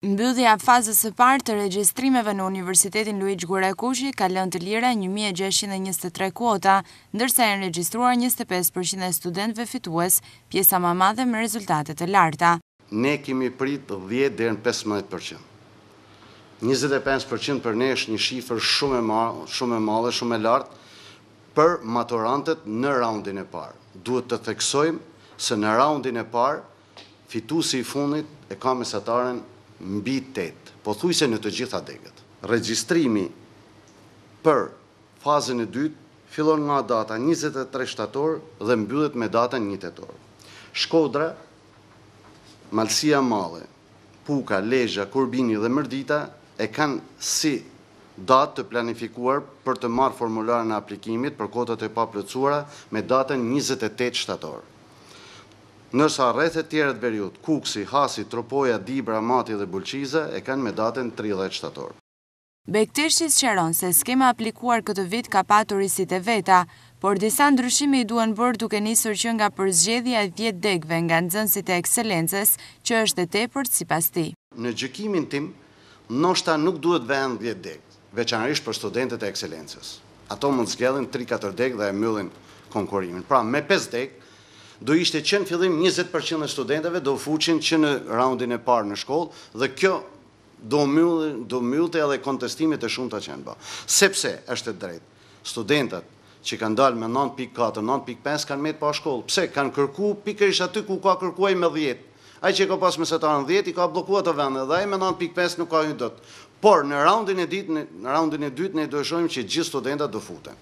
Mbyllja e fazës së parë të regjistrimeve në Universitetin Luigi Gurekushi ka lënë të lira 1623 kuota, ndërsa janë regjistruar 25% e studentëve fitues, pjesa më e madhe me rezultate të larta. Ne kemi prit 10 deri në 15%. 25% për ne është një shifër shumë e madhe, shumë e madhe, shumë e lartë për maturantët në raundin e parë. Duhet të theksojmë se në raundin e parë fituesi i fundit e ka mesatarën mbi 8, po thuj se në të gjitha degët. Registrimi për fazën e dytë fillon nga data 23 shtator dhe mbyllet me data 1 tëtor. Shkodra, Malsia Male, Puka, Lejja, Kurbini dhe Mërdita e kanë si datë të planifikuar për të marë formularën e aplikimit për kotët e paplëcuara me datën 28 shtatorë nërsa rreth e të beriut, Kuksi, Hasi, Tropoja, Dibra, Mati dhe Bulqiza e kanë me datën 30 shtator. Bektir qëronë se skema aplikuar këtë vit ka patur i e veta, por disa ndryshimi i duen bërë duke njësër që nga përzgjedhja e degve nga nëzënësit e ekscelences që është e te për si pas ti. Në gjëkimin tim, nështëta nuk duhet vend 10 degve, veçanërishë për studentet e ekscelences. Ato mund zgjellin 3-4 degve dhe e konkurimin. Pra, me 5 degve, Do ishte që në fillim 20% në studentave do fuqin që në raundin e parë në shkollë dhe kjo do myllëte edhe kontestimit e shumë të qenë ba. Sepse, është e drejtë, studentat që kanë dalë me 9.4, 9.5 kanë metë pa shkollë, pse kanë kërku, pikër ishtë aty ku ka kërkuaj me 10. Ajë që e ka pasë mesetarën 10, i ka blokuat të vendë dhe ajë me 9.5 nuk ka hyndët. Por, në raundin e dytë, në raundin e dytë, ne do eshojmë që gjithë studentat do futen.